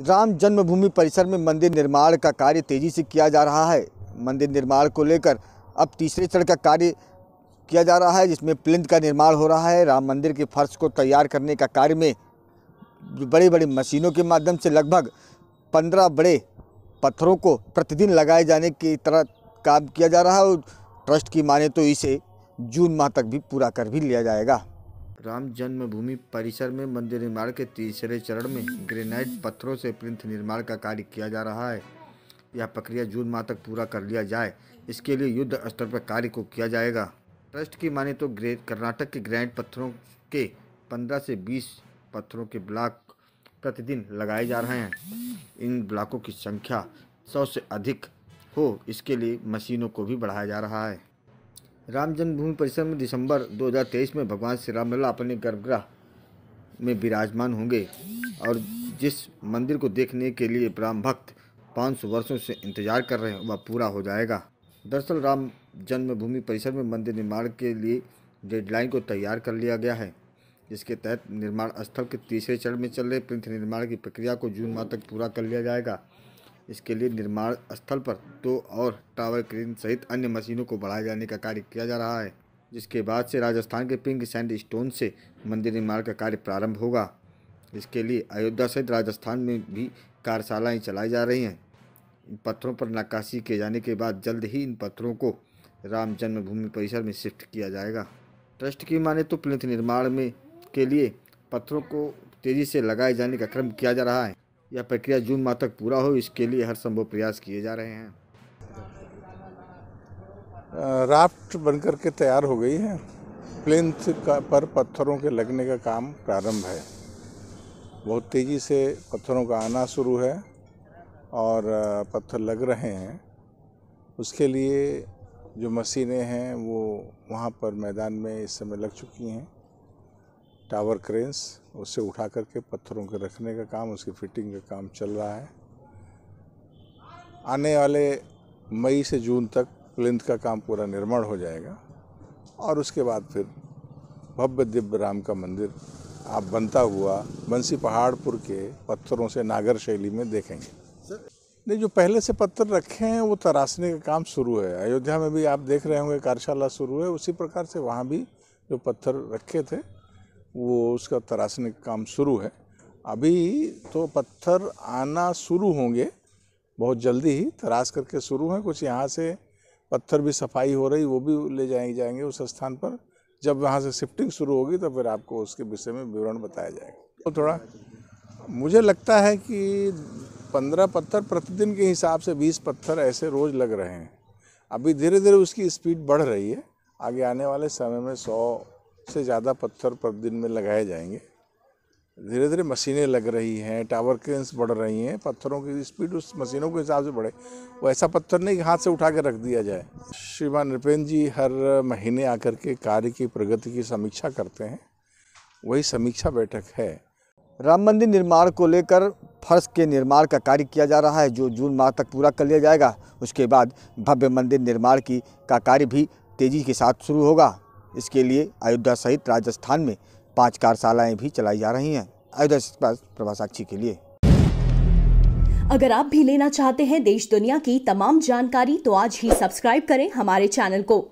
राम जन्मभूमि परिसर में मंदिर निर्माण का कार्य तेज़ी से किया जा रहा है मंदिर निर्माण को लेकर अब तीसरे चरण का कार्य किया जा रहा है जिसमें प्लिंथ का निर्माण हो रहा है राम मंदिर के फर्श को तैयार करने का कार्य में बड़े बड़ी मशीनों के माध्यम से लगभग पंद्रह बड़े पत्थरों को प्रतिदिन लगाए जाने की तरह काम किया जा रहा है और ट्रस्ट की माने तो इसे जून माह तक भी पूरा कर भी लिया जाएगा राम जन्मभूमि परिसर में मंदिर निर्माण के तीसरे चरण में ग्रेनाइट पत्थरों से प्रिंथ निर्माण का कार्य किया जा रहा है यह प्रक्रिया जून माह तक पूरा कर लिया जाए इसके लिए युद्ध स्तर पर कार्य को किया जाएगा ट्रस्ट की माने तो ग्रे कर्नाटक के ग्रेनाइट पत्थरों के 15 से 20 पत्थरों के ब्लॉक प्रतिदिन लगाए जा रहे हैं इन ब्लॉकों की संख्या सौ से अधिक हो इसके लिए मशीनों को भी बढ़ाया जा रहा है राम जन्मभूमि परिसर में दिसंबर 2023 में भगवान श्री रामलला अपने गर्भगृह में विराजमान होंगे और जिस मंदिर को देखने के लिए राम भक्त पाँच वर्षों से इंतजार कर रहे हैं वह पूरा हो जाएगा दरअसल राम जन्मभूमि परिसर में मंदिर निर्माण के लिए डेडलाइन को तैयार कर लिया गया है जिसके तहत निर्माण स्थल के तीसरे चरण में चल रहे पृथ्वी निर्माण की प्रक्रिया को जून माह तक पूरा कर लिया जाएगा इसके लिए निर्माण स्थल पर दो और टावर क्रेन सहित अन्य मशीनों को बढ़ाए जाने का कार्य किया जा रहा है जिसके बाद से राजस्थान के पिंक सैंड स्टोन से मंदिर निर्माण का कार्य प्रारंभ होगा इसके लिए अयोध्या सहित राजस्थान में भी कार्यशालाएँ चलाई जा रही हैं इन पत्थरों पर नक्काशी किए जाने के बाद जल्द ही इन पत्थरों को राम जन्मभूमि परिसर में शिफ्ट किया जाएगा ट्रस्ट की माने तो प्लिथ निर्माण में के लिए पत्थरों को तेज़ी से लगाए जाने का क्रम किया जा रहा है यह प्रक्रिया जून माह तक पूरा हो इसके लिए हर संभव प्रयास किए जा रहे हैं राफ्ट बनकर के तैयार हो गई है प्लिंथ का पर पत्थरों के लगने का काम प्रारंभ है बहुत तेज़ी से पत्थरों का आना शुरू है और पत्थर लग रहे हैं उसके लिए जो मशीनें हैं वो वहाँ पर मैदान में इस समय लग चुकी हैं टावर क्रेन्स उससे उठा करके पत्थरों के रखने का काम उसकी फिटिंग का काम चल रहा है आने वाले मई से जून तक प्लिंथ का काम पूरा निर्माण हो जाएगा और उसके बाद फिर भव्य दिव्य राम का मंदिर आप बनता हुआ बंसी पहाड़पुर के पत्थरों से नागर शैली में देखेंगे नहीं जो पहले से पत्थर रखे हैं वो तराशने का काम शुरू है अयोध्या में भी आप देख रहे होंगे कार्यशाला शुरू है उसी प्रकार से वहाँ भी जो पत्थर रखे थे वो उसका तराशने का काम शुरू है अभी तो पत्थर आना शुरू होंगे बहुत जल्दी ही तराश करके शुरू हैं कुछ यहाँ से पत्थर भी सफाई हो रही वो भी ले जाए जाएंगे उस स्थान पर जब वहाँ से शिफ्टिंग शुरू होगी तो फिर आपको उसके विषय में विवरण बताया जाएगा तो थोड़ा मुझे लगता है कि पंद्रह पत्थर प्रतिदिन के हिसाब से बीस पत्थर ऐसे रोज़ लग रहे हैं अभी धीरे धीरे उसकी स्पीड बढ़ रही है आगे आने वाले समय में सौ से ज़्यादा पत्थर पर दिन में लगाए जाएंगे धीरे धीरे मशीनें लग रही हैं टावर क्रेंस बढ़ रही हैं पत्थरों की स्पीड उस मशीनों के हिसाब से बढ़े वो ऐसा पत्थर नहीं कि हाथ से उठा के रख दिया जाए श्रीमान नृपेंद्र जी हर महीने आकर के कार्य की प्रगति की समीक्षा करते हैं वही समीक्षा बैठक है राम मंदिर निर्माण को लेकर फर्श के निर्माण का कार्य किया जा रहा है जो जून माह तक पूरा कर लिया जाएगा उसके बाद भव्य मंदिर निर्माण की का कार्य भी तेज़ी के साथ शुरू होगा इसके लिए अयोध्या सहित राजस्थान में पाँच कार्यशालाएँ भी चलाई जा रही हैं अयोध्या प्रभा साक्षी के लिए अगर आप भी लेना चाहते हैं देश दुनिया की तमाम जानकारी तो आज ही सब्सक्राइब करें हमारे चैनल को